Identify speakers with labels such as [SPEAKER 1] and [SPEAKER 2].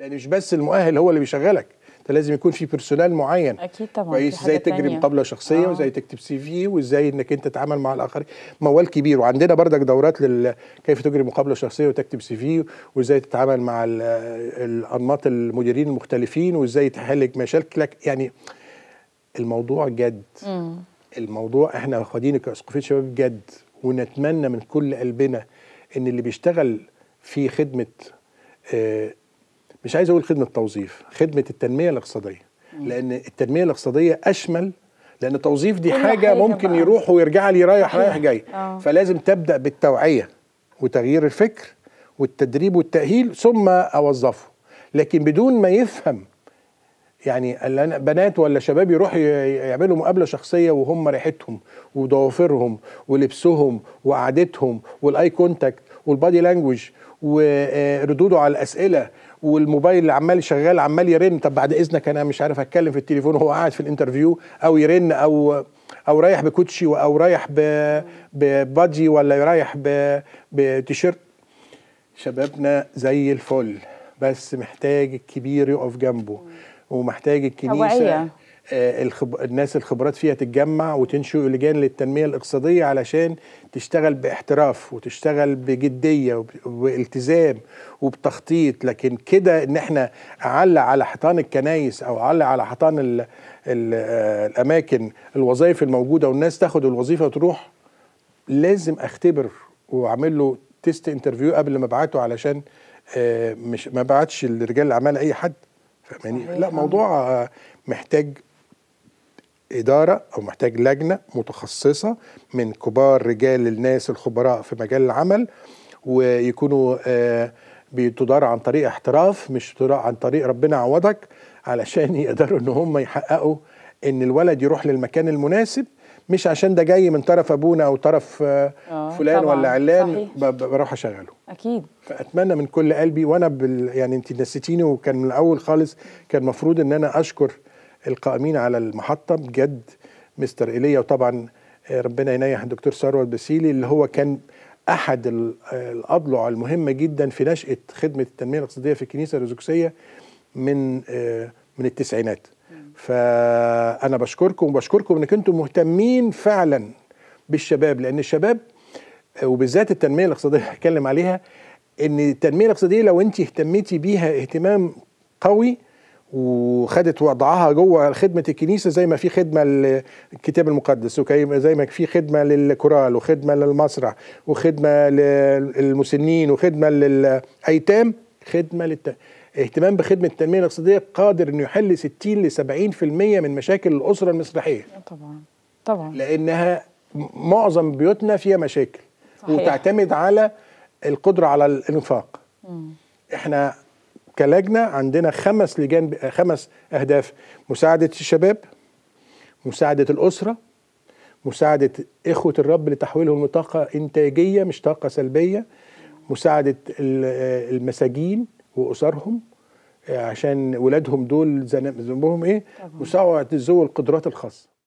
[SPEAKER 1] لان مش بس المؤهل هو اللي بيشغلك انت لازم يكون في بيرسونال معين اكيد طبعا كويس ازاي تجري مقابله شخصيه آه. وازاي تكتب سي في وازاي انك انت تتعامل مع الاخرين موال كبير وعندنا بردك دورات لل... كيف تجري مقابله شخصيه وتكتب سي في وازاي تتعامل مع ال... الانماط المديرين المختلفين وازاي تحل مشاكلك يعني الموضوع جد مم. الموضوع احنا واخدينه كاسقفيه شباب جد ونتمنى من كل قلبنا ان اللي بيشتغل في خدمه آه مش عايز اقول خدمه توظيف خدمه التنميه الاقتصاديه لان التنميه الاقتصاديه اشمل لان التوظيف دي حاجه, حاجة ممكن بقى. يروح ويرجع لي رايح رايح جاي أوه. فلازم تبدا بالتوعيه وتغيير الفكر والتدريب والتاهيل ثم اوظفه لكن بدون ما يفهم يعني بنات ولا شباب يروحوا يعملوا مقابله شخصيه وهم ريحتهم وضوافرهم ولبسهم وقعدتهم والاي كونتاكت والبادي لانجوج وردوده على الاسئله والموبايل اللي عمال شغال عمال يرن طب بعد اذنك انا مش عارف اتكلم في التليفون وهو قاعد في الانترفيو او يرن او او رايح بكوتشي او رايح ببادي ولا رايح بتيشيرت شبابنا زي الفل بس محتاج الكبير يقف جنبه ومحتاج الكنيسه آه، الخب... الناس الخبرات فيها تتجمع وتنشئ لجان للتنميه الاقتصاديه علشان تشتغل باحتراف وتشتغل بجديه والتزام وبتخطيط لكن كده ان احنا اعلى على حيطان الكنايس او اعلى على حيطان ال... ال... آه، الاماكن الوظائف الموجوده والناس تاخد الوظيفه وتروح لازم اختبر واعمل له تيست انترفيو قبل ما ابعته علشان آه، مش ما بعتش لرجال الاعمال اي حد فاهماني لا موضوع محتاج إدارة أو محتاج لجنة متخصصة من كبار رجال الناس الخبراء في مجال العمل ويكونوا آه، بتدار عن طريق احتراف مش عن طريق ربنا عوضك علشان يقدروا ان هم يحققوا ان الولد يروح للمكان المناسب مش عشان ده جاي من طرف ابونا او طرف آه، آه، فلان طبعا. ولا علان بروح اشغله اكيد فاتمنى من كل قلبي وانا بال يعني انت نسيتيني وكان من الاول خالص كان المفروض ان انا اشكر القائمين على المحطه بجد مستر ايليا وطبعا ربنا ينيح الدكتور ثروت بسيلي اللي هو كان احد الاضلع المهمه جدا في نشاه خدمه التنميه الاقتصاديه في الكنيسه الارثوذكسيه من آه، من التسعينات فانا بشكركم وبشكركم انك انتم مهتمين فعلا بالشباب لان الشباب وبالذات التنميه الاقتصاديه هتكلم عليها ان التنميه الاقتصاديه لو انت اهتميتي بيها اهتمام قوي وخدت وضعها جوه خدمه الكنيسه زي ما في خدمه للكتاب المقدس وزي ما في خدمه للكورال وخدمه للمسرح وخدمه للمسنين وخدمه للايتام خدمه للت... اهتمام بخدمه التنميه الاقتصاديه قادر انه يحل 60 ل 70% من مشاكل الاسره المسرحيه آه، طبعا طبعا لانها معظم بيوتنا فيها مشاكل
[SPEAKER 2] صحيح. وتعتمد
[SPEAKER 1] على القدره على الانفاق م. احنا كلجنه عندنا خمس لجان خمس اهداف مساعده الشباب مساعده الاسره مساعده اخوه الرب لتحويلهم لطاقه انتاجيه مش طاقه سلبيه مساعده المساجين واسرهم آه، عشان ولادهم دول ذنبهم ايه مساعده ذوي القدرات الخاصه